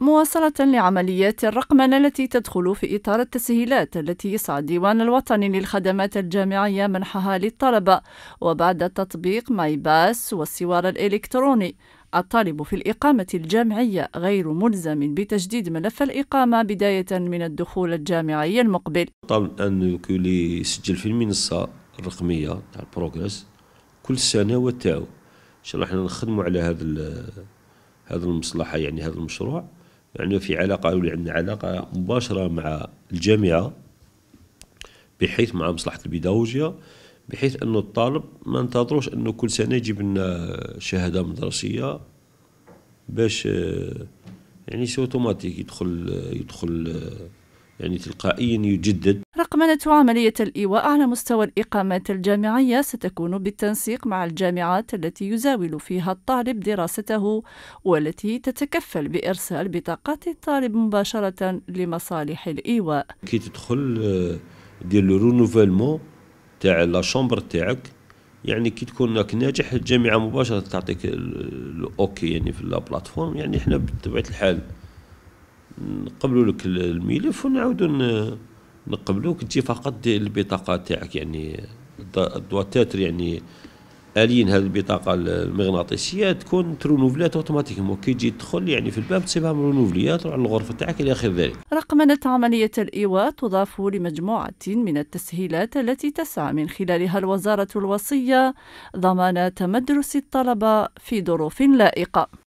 مواصلة لعمليات الرقمنة التي تدخل في إطار التسهيلات التي يسعى الديوان الوطني للخدمات الجامعية منحها للطلبة وبعد تطبيق ماي باس والسوار الإلكتروني الطالب في الإقامة الجامعية غير ملزم بتجديد ملف الإقامة بداية من الدخول الجامعي المقبل طبعا أنه يسجل في المنصة الرقمية تاع البروغرس كل سنة تاعو إن شاء الله نخدموا على هذا هذا المصلحة يعني هذا المشروع عندنا في علاقه ولي عندنا علاقه مباشره مع الجامعه بحيث مع مصلحه البيداغوجيا بحيث انه الطالب ما ننتظروش انه كل سنه يجيب لنا شهاده مدرسيه باش آه، يعني سي اوتوماتيك يدخل آه، يدخل آه، يعني تلقائيا يجدد رقمنة عملية الإيواء على مستوى الإقامات الجامعية ستكون بالتنسيق مع الجامعات التي يزاول فيها الطالب دراسته والتي تتكفل بإرسال بطاقات الطالب مباشرة لمصالح الإيواء كي تدخل آه، دير لو رونوفالمون تاع لا شومبر تاعك يعني كي تكون راك ناجح الجامعه مباشره تعطيك الاوكي يعني في لا بلاتفورم يعني احنا بطبيعه الحال نقبلوا لك الملف ونعاودوا نقبلوك تجي فقط البطاقه تاعك يعني تاتر يعني الين هذه البطاقه المغناطيسيه تكون ترونوفليات اوتوماتيكمون كي تجي تدخل يعني في الباب تصيبها مرونوفليات تروح للغرفه تاعك الى اخر ذلك. رقمنه عمليه الايواء تضاف لمجموعه من التسهيلات التي تسعى من خلالها الوزاره الوصيه ضمان تمدرس الطلبه في ظروف لائقه.